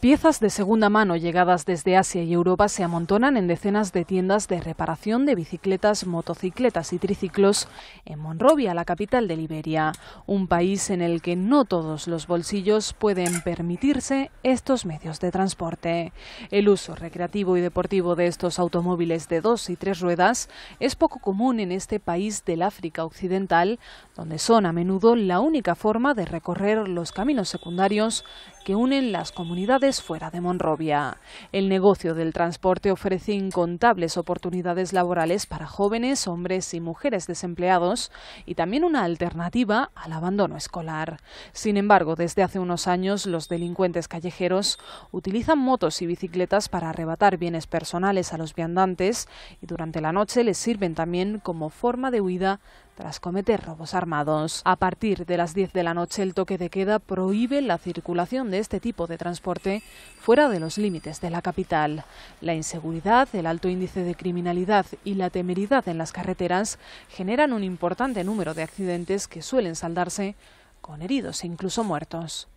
Piezas de segunda mano llegadas desde Asia y Europa se amontonan en decenas de tiendas de reparación de bicicletas, motocicletas y triciclos en Monrovia, la capital de Liberia, un país en el que no todos los bolsillos pueden permitirse estos medios de transporte. El uso recreativo y deportivo de estos automóviles de dos y tres ruedas es poco común en este país del África Occidental, donde son a menudo la única forma de recorrer los caminos secundarios que unen las comunidades fuera de Monrovia. El negocio del transporte ofrece incontables oportunidades laborales para jóvenes, hombres y mujeres desempleados y también una alternativa al abandono escolar. Sin embargo, desde hace unos años los delincuentes callejeros utilizan motos y bicicletas para arrebatar bienes personales a los viandantes y durante la noche les sirven también como forma de huida tras cometer robos armados. A partir de las 10 de la noche, el toque de queda prohíbe la circulación de este tipo de transporte fuera de los límites de la capital. La inseguridad, el alto índice de criminalidad y la temeridad en las carreteras generan un importante número de accidentes que suelen saldarse con heridos e incluso muertos.